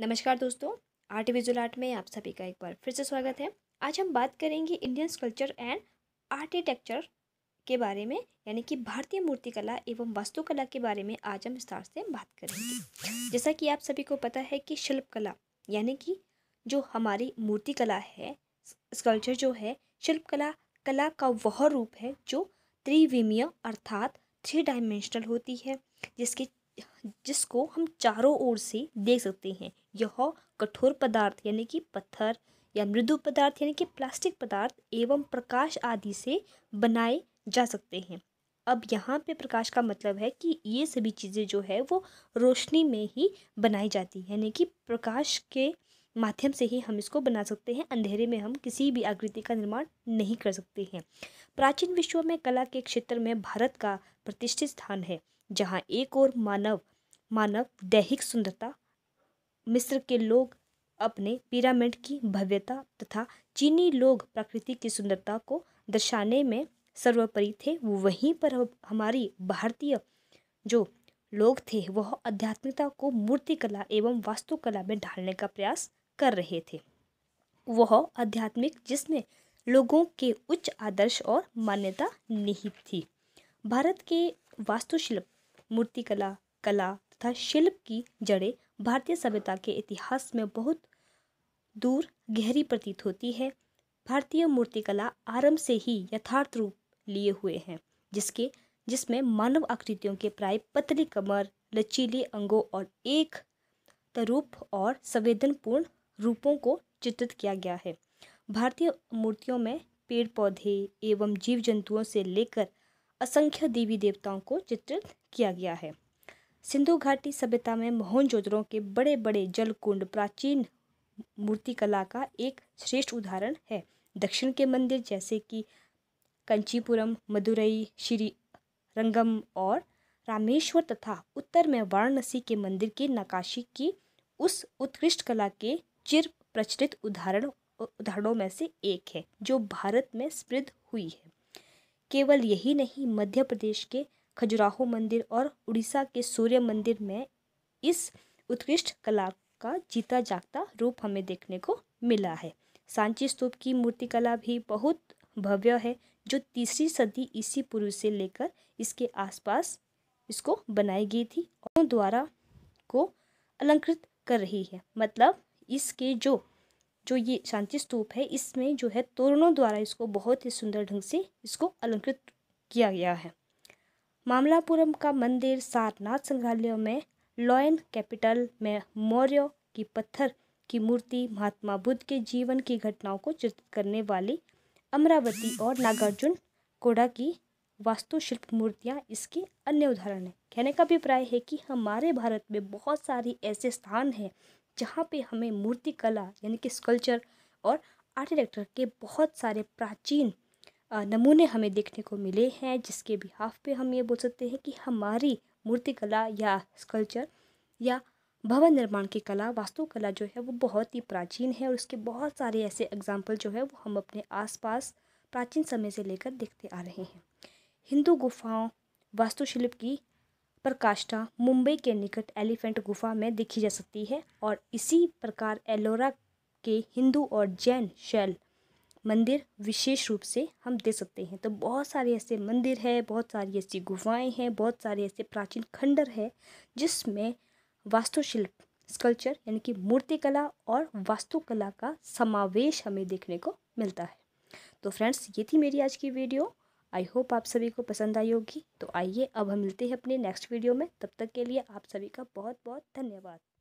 नमस्कार दोस्तों art visual art में आप सभी का एक बार फिर से स्वागत है आज हम बात करेंगे इंडियन स्कल्चर एंड आर्किटेक्चर के बारे में यानी कि भारतीय मूर्तिकला एवं वास्तुकला के बारे में आज हम विस्तार से बात करेंगे जैसा कि आप सभी को पता है कि शिल्पकला यानी कि जो हमारी मूर्तिकला है स्कल्चर जो है शिल्पकला कला का वह रूप है जो त्रिविमीय अर्थात थ्री डायमेंशनल होती है जिसके जिसको हम चारों ओर से देख सकते हैं यह कठोर पदार्थ यानी कि पत्थर या मृदु पदार्थ यानी कि प्लास्टिक पदार्थ एवं प्रकाश आदि से बनाए जा सकते हैं अब यहाँ पे प्रकाश का मतलब है कि ये सभी चीज़ें जो है वो रोशनी में ही बनाई जाती है यानी कि प्रकाश के माध्यम से ही हम इसको बना सकते हैं अंधेरे में हम किसी भी आकृति का निर्माण नहीं कर सकते हैं प्राचीन विश्व में कला के क्षेत्र में भारत का प्रतिष्ठित स्थान है जहाँ एक और मानव मानव दैहिक सुंदरता मिस्र के लोग अपने पिरामिड की भव्यता तथा चीनी लोग प्रकृति की सुंदरता को दर्शाने में सर्वोपरि थे वहीं पर हमारी भारतीय जो लोग थे वह आध्यात्मिकता को मूर्तिकला एवं वास्तुकला में ढालने का प्रयास कर रहे थे वह आध्यात्मिक जिसमें लोगों के उच्च आदर्श और मान्यता निहित थी भारत के वास्तुशिल्प मूर्तिकला कला तथा शिल्प की जड़ें भारतीय सभ्यता के इतिहास में बहुत दूर गहरी प्रतीत होती है भारतीय मूर्तिकला आरंभ से ही यथार्थ रूप लिए हुए हैं जिसके जिसमें मानव आकृतियों के प्राय पतली कमर लचीले अंगों और एक तरूप और संवेदनपूर्ण रूपों को चित्रित किया गया है भारतीय मूर्तियों में पेड़ पौधे एवं जीव जंतुओं से लेकर असंख्य देवी देवताओं को चित्रित किया गया है सिंधु घाटी सभ्यता में मोहनजोदड़ों के बड़े बड़े जलकुंड प्राचीन मूर्तिकला का एक श्रेष्ठ उदाहरण है दक्षिण के मंदिर जैसे कि कंचीपुरम मदुरई श्री रंगम और रामेश्वर तथा उत्तर में वाराणसी के मंदिर की नकाशी की उस उत्कृष्ट कला के चिर प्रचलित उदाहरण उदाहरणों में से एक है जो भारत में समृद्ध हुई है केवल यही नहीं मध्य प्रदेश के खजुराहो मंदिर और उड़ीसा के सूर्य मंदिर में इस उत्कृष्ट कला का जीता जागता रूप हमें देखने को मिला है सांची स्तूप की मूर्तिकला भी बहुत भव्य है जो तीसरी सदी ईसी पूर्व से लेकर इसके आसपास इसको बनाई गई थी और द्वारा को अलंकृत कर रही है मतलब इसके जो जो ये शांति स्तूप है इसमें जो है तोरणों द्वारा इसको बहुत ही सुंदर ढंग से इसको अलंकृत किया गया है मामलापुरम का मंदिर सारनाथ संग्रहालय में लॉयन कैपिटल में मौर्य की पत्थर की मूर्ति महात्मा बुद्ध के जीवन की घटनाओं को चित्रित करने वाली अमरावती और नागार्जुन कोड़ा की वास्तुशिल्प मूर्तियाँ इसके अन्य उदाहरण हैं कहने का अभिप्राय है कि हमारे भारत में बहुत सारी ऐसे स्थान हैं जहाँ पे हमें मूर्ति कला यानी कि स्कल्चर और आर्किटेक्चर के बहुत सारे प्राचीन नमूने हमें देखने को मिले हैं जिसके बिहाफ पे हम ये बोल सकते हैं कि हमारी मूर्तिकला या स्कल्चर या भवन निर्माण की कला वास्तुकला जो है वो बहुत ही प्राचीन है और उसके बहुत सारे ऐसे एग्जाम्पल जो है वो हम अपने आसपास प्राचीन समय से लेकर देखते आ रहे हैं हिंदू गुफाओं वास्तुशिल्प की प्रकाष्ठा मुंबई के निकट एलिफेंट गुफा में देखी जा सकती है और इसी प्रकार एलोरा के हिंदू और जैन शैल मंदिर विशेष रूप से हम दे सकते हैं तो बहुत सारे ऐसे मंदिर है बहुत सारी ऐसी गुफाएं हैं बहुत सारे ऐसे प्राचीन खंडर है जिसमें वास्तुशिल्प स्कल्चर यानी कि मूर्तिकला और वास्तुकला का समावेश हमें देखने को मिलता है तो फ्रेंड्स ये थी मेरी आज की वीडियो आई होप आप सभी को पसंद आई होगी तो आइए अब हम मिलते हैं अपने नेक्स्ट वीडियो में तब तक के लिए आप सभी का बहुत बहुत धन्यवाद